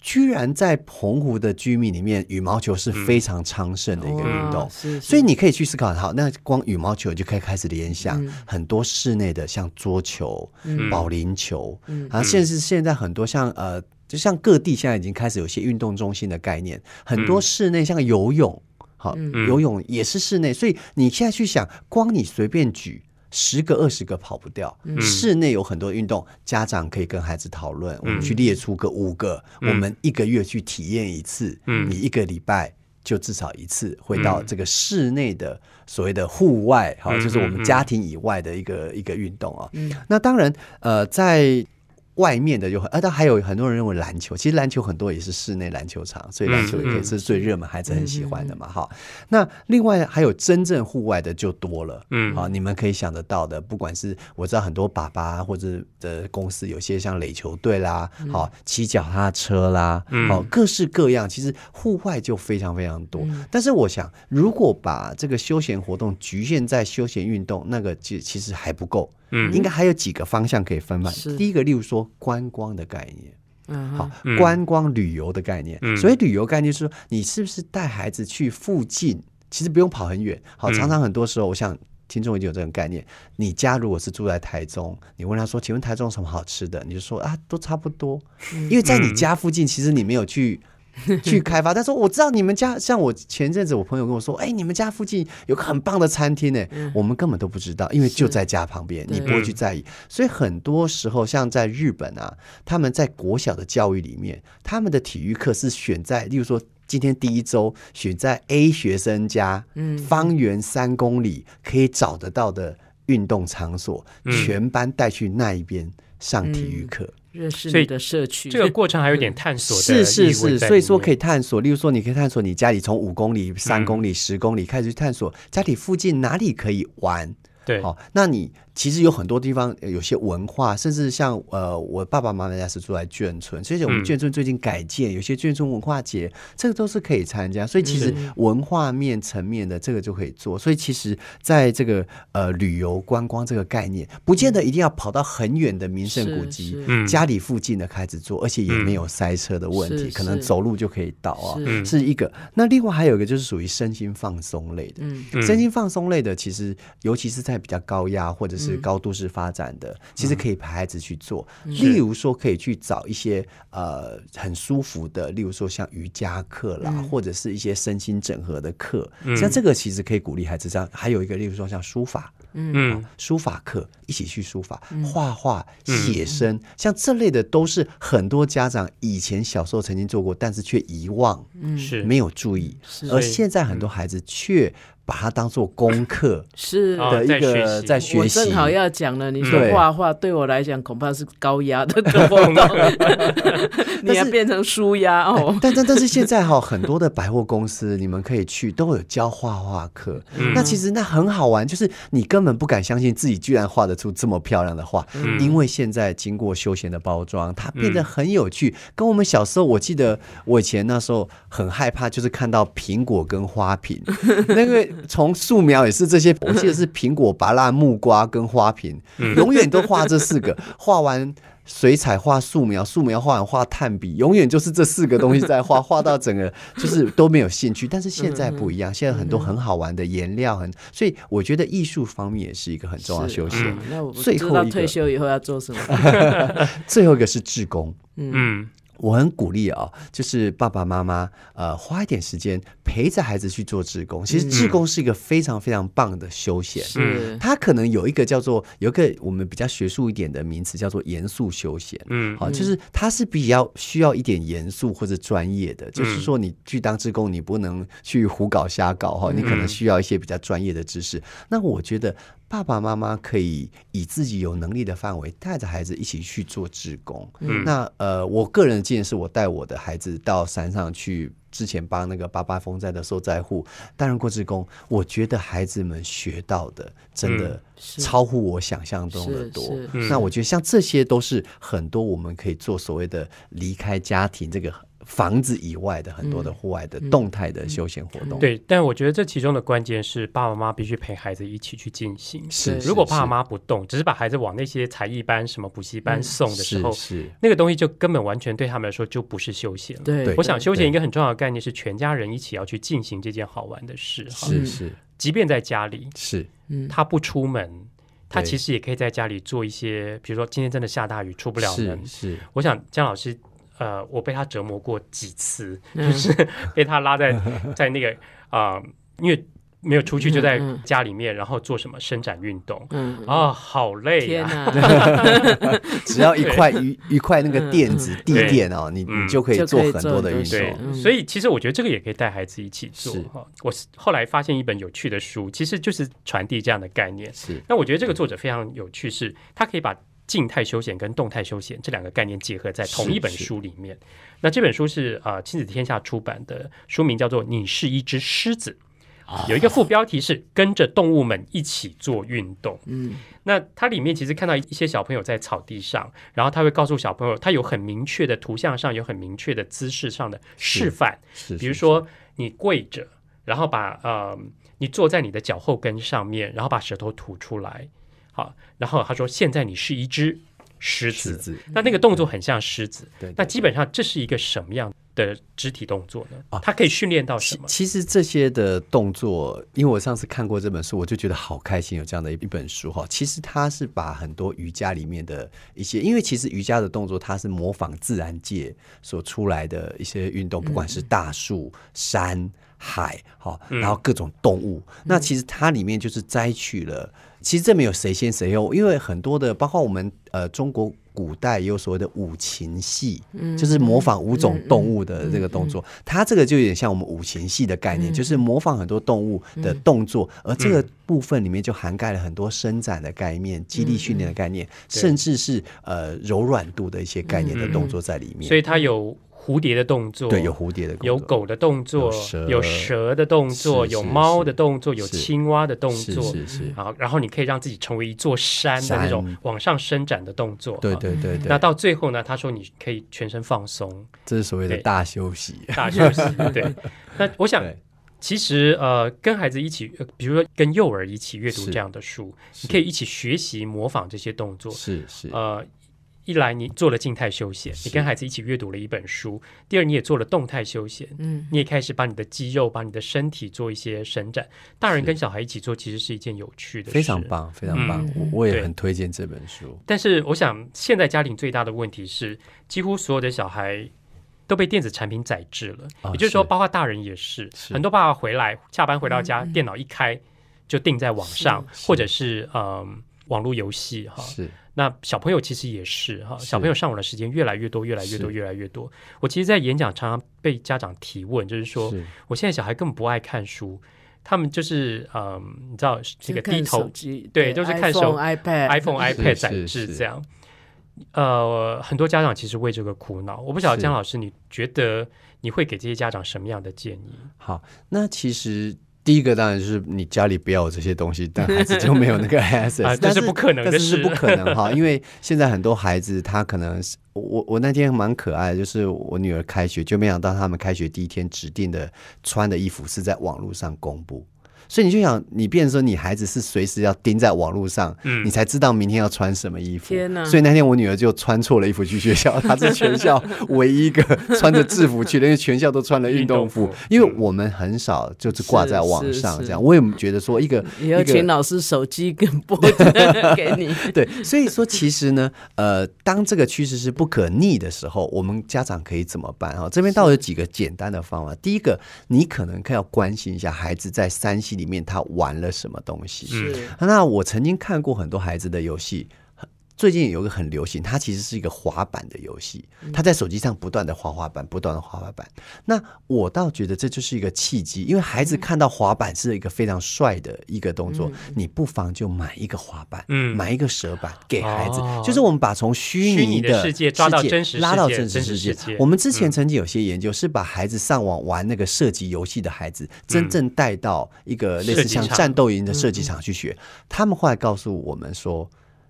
居然在澎湖的居民里面，羽毛球是非常昌盛的一个运动。所以你可以去思考，好，那光羽毛球就可以开始联想很多室内的，像桌球、保龄球，啊，甚至是现在很多像呃，就像各地现在已经开始有些运动中心的概念，很多室内像游泳。好，游泳也是室内，所以你现在去想，光你随便举十个、二十个跑不掉。室内有很多运动，家长可以跟孩子讨论，我们去列出个五个，我们一个月去体验一次。你一个礼拜就至少一次，会到这个室内的所谓的户外，好，就是我们家庭以外的一个一个运动啊。那当然，呃，在。外面的有很，啊，但还有很多人认为篮球，其实篮球很多也是室内篮球场，所以篮球也可以是最热门，孩子很喜欢的嘛，哈。那另外还有真正户外的就多了，嗯啊，你们可以想得到的，不管是我知道很多爸爸或者的公司，有些像垒球队啦，好骑脚踏车啦，好各式各样，其实户外就非常非常多。但是我想，如果把这个休闲活动局限在休闲运动，那个其其实还不够。嗯，应该还有几个方向可以分嘛？第一个，例如说观光的概念，好，观光旅游的概念。所以旅游概念是说，你是不是带孩子去附近？其实不用跑很远。好，常常很多时候，我想听众已经有这种概念。你家如果是住在台中，你问他说，请问台中有什么好吃的？你就说啊，都差不多，因为在你家附近，其实你没有去。*laughs* 去开发，他说：“我知道你们家，像我前阵子，我朋友跟我说，哎，你们家附近有个很棒的餐厅呢，我们根本都不知道，因为就在家旁边，你不会去在意。所以很多时候，像在日本啊，他们在国小的教育里面，他们的体育课是选在，例如说今天第一周选在 A 学生家，嗯，方圆三公里可以找得到的运动场所，全班带去那一边上体育课。”认识你的社区，这个过程还有点探索。是是是，所以说可以探索。例如说，你可以探索你家里从五公里、三公里、十公里开始去探索家里附近哪里可以玩。对，好，那你。其实有很多地方有些文化，甚至像呃，我爸爸妈妈家是住在眷村，所以我们眷村最近改建，有些眷村文化节，这个都是可以参加。所以其实文化面层面的这个就可以做。所以其实在这个呃旅游观光这个概念，不见得一定要跑到很远的名胜古迹，家里附近的开始做，而且也没有塞车的问题，可能走路就可以到啊，是一个。那另外还有一个就是属于身心放松类的，嗯，身心放松类的其实尤其是在比较高压或者是是高度式发展的，其实可以陪孩子去做。例如说，可以去找一些呃很舒服的，例如说像瑜伽课啦，或者是一些身心整合的课。像这个其实可以鼓励孩子。这样还有一个，例如说像书法，嗯，书法课一起去书法、画画、写生，像这类的都是很多家长以前小时候曾经做过，但是却遗忘，嗯，是没有注意，而现在很多孩子却。把它当做功课 *laughs* 是的一个在学习。我正好要讲了，你画画对我来讲恐怕是高压的活动，*laughs* *laughs* 你要变成书压哦。但但但是现在哈，很多的百货公司你们可以去，都有教画画课。那其实那很好玩，就是你根本不敢相信自己居然画得出这么漂亮的画，因为现在经过休闲的包装，它变得很有趣。跟我们小时候，我记得我以前那时候很害怕，就是看到苹果跟花瓶那个。*laughs* 从素描也是这些，我记得是苹果、芭乐、木瓜跟花瓶，永远都画这四个。*laughs* 画完水彩画素描，素描画完画炭笔，永远就是这四个东西在画。*laughs* 画到整个就是都没有兴趣，但是现在不一样，现在很多很好玩的颜料，很所以我觉得艺术方面也是一个很重要的休闲。那我不知道退休以后要做什么。最后一个是志工，嗯。我很鼓励啊，就是爸爸妈妈，呃，花一点时间陪着孩子去做志工。其实，志工是一个非常非常棒的休闲。是，它可能有一个叫做有一个我们比较学术一点的名词，叫做严肃休闲。嗯，好，就是它是比较需要一点严肃或者专业的。就是说，你去当志工，你不能去胡搞瞎搞哈。你可能需要一些比较专业的知识。那我觉得。爸爸妈妈可以以自己有能力的范围带着孩子一起去做志工。那呃，我个人建议是我带我的孩子到山上去，之前帮那个八八风灾的受灾户担任过志工。我觉得孩子们学到的真的超乎我想象中的多。那我觉得像这些都是很多我们可以做所谓的离开家庭这个。房子以外的很多的户外的动态的休闲活动，对。但我觉得这其中的关键是，爸爸妈妈必须陪孩子一起去进行。是，如果爸妈不动，只是把孩子往那些才艺班、什么补习班送的时候，是，那个东西就根本完全对他们来说就不是休闲。对，我想休闲一个很重要的概念是，全家人一起要去进行这件好玩的事。是是，即便在家里，是，他不出门，他其实也可以在家里做一些，比如说今天真的下大雨出不了门。是，我想姜老师。呃，我被他折磨过几次，就是被他拉在在那个啊，因为没有出去就在家里面，然后做什么伸展运动，嗯啊，好累啊！*laughs* 只要一块一一块那个垫子地垫哦，你你就可以做很多的运动。所以其实我觉得这个也可以带孩子一起做。我后来发现一本有趣的书，其实就是传递这样的概念。是，那我觉得这个作者非常有趣，是，他可以把。静态休闲跟动态休闲这两个概念结合在同一本书里面。那这本书是啊，亲子天下出版的，书名叫做《你是一只狮子》，有一个副标题是“跟着动物们一起做运动”。嗯，那它里面其实看到一些小朋友在草地上，然后他会告诉小朋友，他有很明确的图像上有很明确的姿势上的示范，比如说你跪着，然后把呃你坐在你的脚后跟上面，然后把舌头吐出来。好，然后他说：“现在你是一只狮子，那那个动作很像狮子。对，那基本上这是一个什么样的肢体动作呢？啊，它可以训练到什么？其实这些的动作，因为我上次看过这本书，我就觉得好开心，有这样的一本书哈。其实它是把很多瑜伽里面的一些，因为其实瑜伽的动作它是模仿自然界所出来的一些运动，不管是大树、山、海，哈，然后各种动物。那其实它里面就是摘取了。”其实这没有谁先谁后，因为很多的，包括我们呃中国古代也有所谓的五禽戏，嗯，就是模仿五种动物的这个动作，它这个就有点像我们五禽戏的概念，就是模仿很多动物的动作，而这个部分里面就涵盖了很多伸展的概念、肌力训练的概念，甚至是呃柔软度的一些概念的动作在里面，所以它有。蝴蝶的动作，对，有蝴蝶的，有狗的动作，有蛇的动作，有猫的动作，有青蛙的动作，是是。好，然后你可以让自己成为一座山的那种往上伸展的动作，对对对对。那到最后呢？他说你可以全身放松，这是所谓的大休息，大休息。*laughs* 对。那我想，其实呃，跟孩子一起，比如说跟幼儿一起阅读这样的书，你可以一起学习模仿这些动作，是是。呃。一来你做了静态休闲，你跟孩子一起阅读了一本书；第二，你也做了动态休闲，嗯，你也开始把你的肌肉、把你的身体做一些伸展。大人跟小孩一起做，其实是一件有趣的，事，非常棒，非常棒。我我也很推荐这本书。但是，我想现在家庭最大的问题是，几乎所有的小孩都被电子产品宰制了，也就是说，包括大人也是。很多爸爸回来下班回到家，电脑一开就定在网上，或者是嗯，网络游戏哈。那小朋友其实也是哈，小朋友上网的时间越来越多，越来越多，越来越多。我其实，在演讲常常被家长提问，就是说，我现在小孩根本不爱看书，他们就是嗯，你知道这个低头机，对，都是看手 IPhone、iPad、iPhone、iPad 展示这样。呃，很多家长其实为这个苦恼。我不晓得江老师，你觉得你会给这些家长什么样的建议？好，那其实。第一个当然是你家里不要这些东西，但孩子就没有那个 assets，*laughs* 是不可能，但是不可能哈。*laughs* 因为现在很多孩子，他可能我我那天蛮可爱，就是我女儿开学，就没想到他们开学第一天指定的穿的衣服是在网络上公布。所以你就想，你变说你孩子是随时要盯在网络上，你才知道明天要穿什么衣服。所以那天我女儿就穿错了衣服去学校，*laughs* 她是全校唯一一个穿着制服去，因为全校都穿了运动服。因为我们很少就是挂在网上这样，我也觉得说一个也要请老师手机跟播 *laughs* 给你。*laughs* 对，所以说其实呢，呃，当这个趋势是不可逆的时候，我们家长可以怎么办啊？这边倒有几个简单的方法。第一个，你可能要关心一下孩子在三星。里面他玩了什么东西？嗯，那我曾经看过很多孩子的游戏。最近有个很流行，它其实是一个滑板的游戏，它在手机上不断的滑滑板，不断的滑滑板。那我倒觉得这就是一个契机，因为孩子看到滑板是一个非常帅的一个动作，你不妨就买一个滑板，买一个蛇板给孩子，就是我们把从虚拟的世界抓到真实拉到真实世界。我们之前曾经有些研究是把孩子上网玩那个射击游戏的孩子，真正带到一个类似像战斗营的射击场去学，他们后来告诉我们说。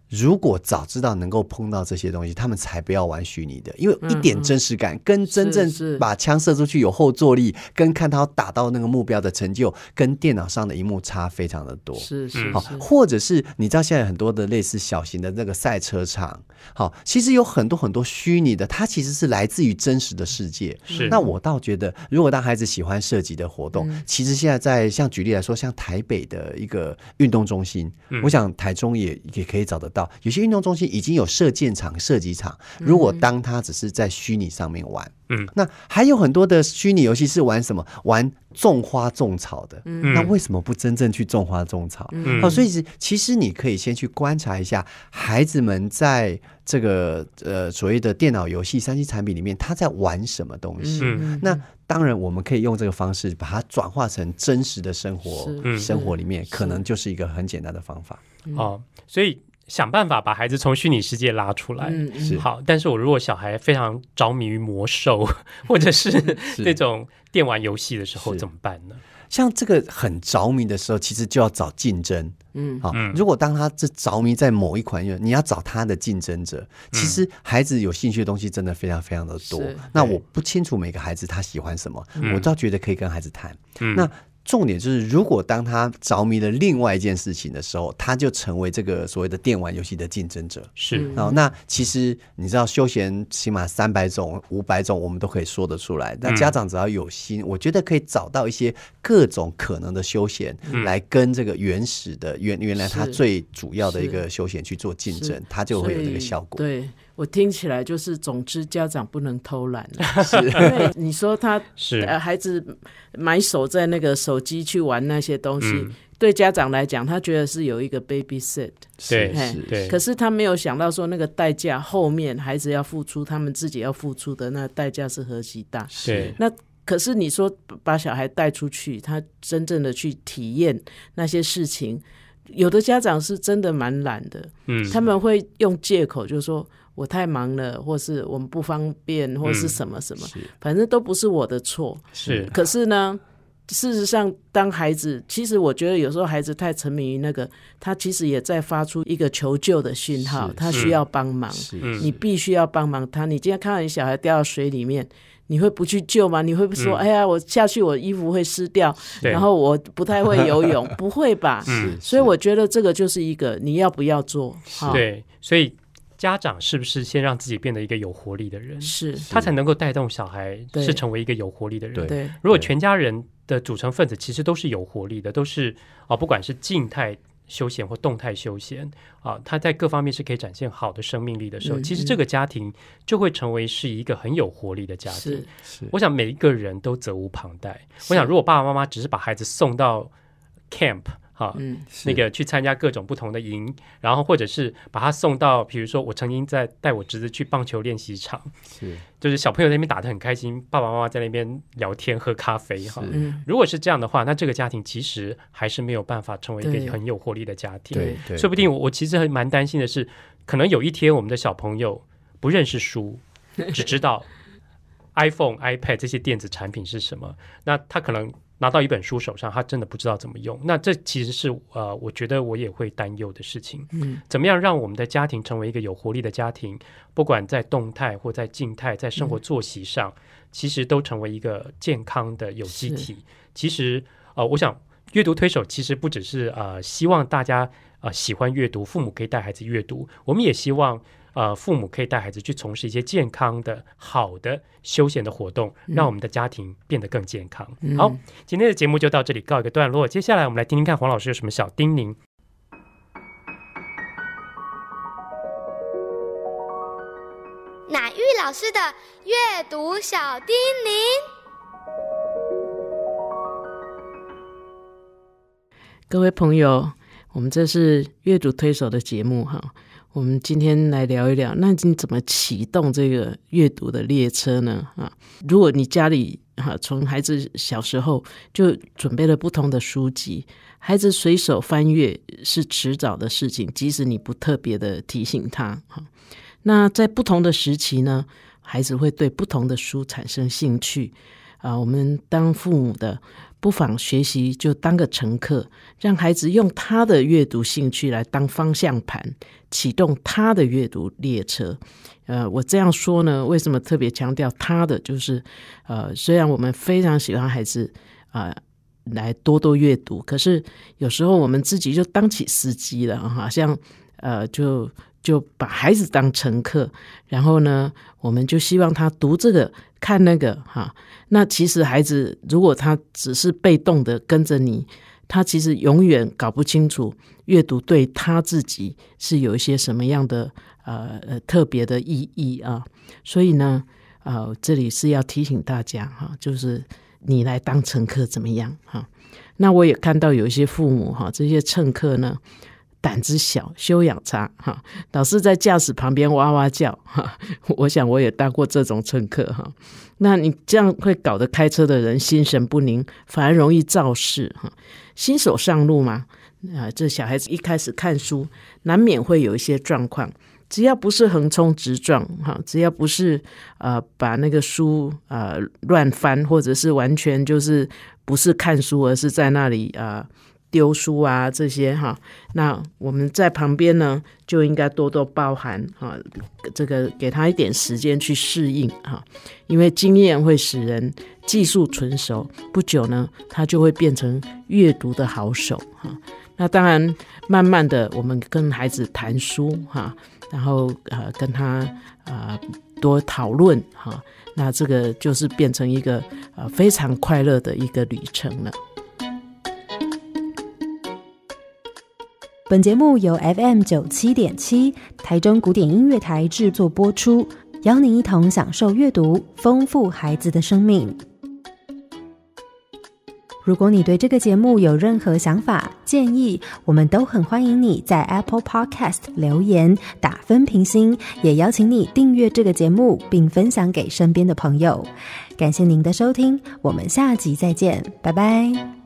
如果早知道能够碰到这些东西，他们才不要玩虚拟的，因为一点真实感跟真正把枪射出去有后坐力，跟看他打到那个目标的成就，跟电脑上的一幕差非常的多。是是好，或者是你知道现在很多的类似小型的那个赛车场，好，其实有很多很多虚拟的，它其实是来自于真实的世界。是那我倒觉得，如果当孩子喜欢射击的活动，其实现在在像举例来说，像台北的一个运动中心，我想台中也也可以找得。有些运动中心已经有射箭场、射击场。如果当他只是在虚拟上面玩，嗯，那还有很多的虚拟游戏是玩什么？玩种花种草的。嗯，那为什么不真正去种花种草？好，所以其实你可以先去观察一下孩子们在这个呃所谓的电脑游戏、三 D 产品里面他在玩什么东西。嗯，那当然我们可以用这个方式把它转化成真实的生活，生活里面可能就是一个很简单的方法。好，所以。想办法把孩子从虚拟世界拉出来，好。但是我如果小孩非常着迷于魔兽 *laughs* 或者是那种电玩游戏的时候，怎么办呢？像这个很着迷的时候，其实就要找竞争。嗯，好。如果当他这着迷在某一款，你要找他的竞争者。其实孩子有兴趣的东西真的非常非常的多。那我不清楚每个孩子他喜欢什么，我倒觉得可以跟孩子谈。那。重点就是，如果当他着迷了另外一件事情的时候，他就成为这个所谓的电玩游戏的竞争者。是啊，那其实你知道，休闲起码三百种、五百种，我们都可以说得出来。那家长只要有心，我觉得可以找到一些各种可能的休闲，来跟这个原始的原原来他最主要的一个休闲去做竞争，他就会有这个效果。对。我听起来就是，总之家长不能偷懒，因 *laughs* 为你说他 *laughs* 是孩子埋手在那个手机去玩那些东西，对家长来讲，他觉得是有一个 baby sit，对对，可是他没有想到说那个代价后面孩子要付出，他们自己要付出的那代价是何其大。是，那可是你说把小孩带出去，他真正的去体验那些事情，有的家长是真的蛮懒的，嗯，他们会用借口就是说。我太忙了，或是我们不方便，或是什么什么，反正都不是我的错。是，可是呢，事实上，当孩子，其实我觉得有时候孩子太沉迷于那个，他其实也在发出一个求救的信号，他需要帮忙，你必须要帮忙他。你今天看到你小孩掉到水里面，你会不去救吗？你会说，哎呀，我下去我衣服会湿掉，然后我不太会游泳，*laughs* 不会吧？嗯，所以我觉得这个就是一个你要不要做。对，所以。家长是不是先让自己变得一个有活力的人，是他才能够带动小孩是成为一个有活力的人。对，如果全家人的组成分子其实都是有活力的，都是啊，不管是静态休闲或动态休闲啊，他在各方面是可以展现好的生命力的时候，其实这个家庭就会成为是一个很有活力的家庭。是，我想每一个人都责无旁贷。我想如果爸爸妈妈只是把孩子送到 camp。好，那个去参加各种不同的营，然后或者是把他送到，比如说我曾经在带我侄子去棒球练习场，是就是小朋友那边打的很开心，爸爸妈妈在那边聊天喝咖啡哈。如果是这样的话，那这个家庭其实还是没有办法成为一个很有活力的家庭。对，说不定我我其实很蛮担心的是，可能有一天我们的小朋友不认识书，*laughs* 只知道 iPhone、iPad 这些电子产品是什么，那他可能。拿到一本书手上，他真的不知道怎么用。那这其实是呃，我觉得我也会担忧的事情。嗯，怎么样让我们的家庭成为一个有活力的家庭？不管在动态或在静态，在生活作息上，其实都成为一个健康的有机体。其实，呃，我想阅读推手其实不只是呃，希望大家呃喜欢阅读，父母可以带孩子阅读。我们也希望。呃，父母可以带孩子去从事一些健康的、好的休闲的活动，让我们的家庭变得更健康。好，今天的节目就到这里告一个段落。接下来我们来听听看黄老师有什么小叮咛。乃玉老师的阅读小叮咛，各位朋友，我们这是阅读推手的节目哈。我们今天来聊一聊，那你怎么启动这个阅读的列车呢？啊，如果你家里哈从孩子小时候就准备了不同的书籍，孩子随手翻阅是迟早的事情，即使你不特别的提醒他。哈，那在不同的时期呢，孩子会对不同的书产生兴趣。啊，我们当父母的。不妨学习，就当个乘客，让孩子用他的阅读兴趣来当方向盘，启动他的阅读列车。呃，我这样说呢，为什么特别强调他的？就是，呃，虽然我们非常喜欢孩子啊，来多多阅读，可是有时候我们自己就当起司机了，好像。呃，就就把孩子当乘客，然后呢，我们就希望他读这个、看那个，哈。那其实孩子如果他只是被动的跟着你，他其实永远搞不清楚阅读对他自己是有一些什么样的呃呃特别的意义啊。所以呢，呃，这里是要提醒大家哈，就是你来当乘客怎么样哈？那我也看到有一些父母哈，这些乘客呢。胆子小，修养差，哈，老是在驾驶旁边哇哇叫，哈，*laughs* 我想我也当过这种乘客，哈，那你这样会搞得开车的人心神不宁，反而容易肇事，哈。新手上路嘛，啊，这小孩子一开始看书，难免会有一些状况，只要不是横冲直撞，哈，只要不是啊把那个书啊乱翻，或者是完全就是不是看书，而是在那里啊。丢书啊，这些哈，那我们在旁边呢，就应该多多包涵哈，这个给他一点时间去适应哈，因为经验会使人技术纯熟，不久呢，他就会变成阅读的好手哈。那当然，慢慢的我们跟孩子谈书哈，然后呃跟他啊多讨论哈，那这个就是变成一个啊非常快乐的一个旅程了。本节目由 FM 九七点七台中古典音乐台制作播出，邀您一同享受阅读，丰富孩子的生命。如果你对这个节目有任何想法、建议，我们都很欢迎你在 Apple Podcast 留言、打分、评星，也邀请你订阅这个节目，并分享给身边的朋友。感谢您的收听，我们下集再见，拜拜。